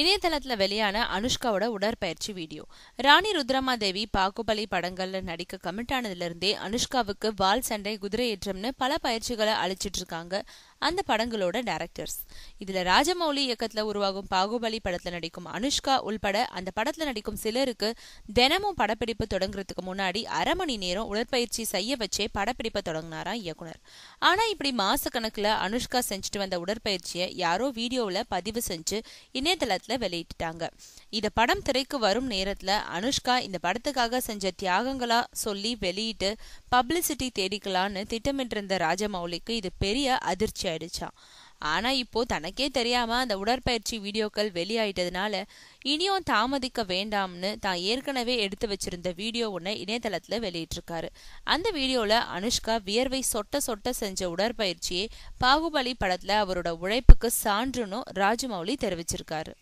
இணையதளத்தில் வெளியான அனுஷ்காவோட உடற்பயிற்சி வீடியோ ராணி ருத்ரமா தேவி பாகுபலி படங்கள்ல நடிக்க கமிட் ஆனதுல இருந்தே அனுஷ்காவுக்கு வால் சண்டை குதிரை ஏற்றம்னு பல பயிற்சிகளை அழிச்சிட்டு இருக்காங்க அந்த படங்களோட டேரக்டர்ஸ் இதுல ராஜமௌலி இயக்கத்துல உருவாகும் பாகுபலி படத்துல நடிக்கும் அனுஷ்கா உள்பட அந்த படத்துல நடிக்கும் சிலருக்கு தினமும் படப்பிடிப்பு தொடங்குறதுக்கு முன்னாடி அரை மணி நேரம் உடற்பயிற்சி செய்ய வச்சே படப்பிடிப்பை தொடங்கினாரா இயக்குனர் ஆனா இப்படி மாச கணக்குல அனுஷ்கா செஞ்சுட்டு வந்த உடற்பயிற்சியை யாரோ வீடியோவில் பதிவு செஞ்சு இணையதளத்துல வெளியிட்டாங்க இத படம் திரைக்கு வரும் நேரத்துல அனுஷ்கா இந்த படத்துக்காக செஞ்ச தியாகங்களா சொல்லி வெளியிட்டு பப்ளிசிட்டி தேடிக்கலான்னு திட்டமிட்டிருந்த ராஜமௌலிக்கு இது பெரிய அதிர்ச்சி ஆயிடுச்சான் ஆனா இப்போ தனக்கே தெரியாம அந்த உடற்பயிற்சி வீடியோக்கள் வெளியாயிட்டதுனால இனியும் தாமதிக்க வேண்டாம்னு தான் ஏற்கனவே எடுத்து வச்சிருந்த வீடியோ ஒன்று இணையதளத்துல வெளியிட்டிருக்காரு அந்த வீடியோல அனுஷ்கா வியர்வை சொட்ட சொட்ட செஞ்ச உடற்பயிற்சியை பாகுபலி படத்துல அவரோட உழைப்புக்கு சான்றுன்னு ராஜமௌலி தெரிவிச்சிருக்காரு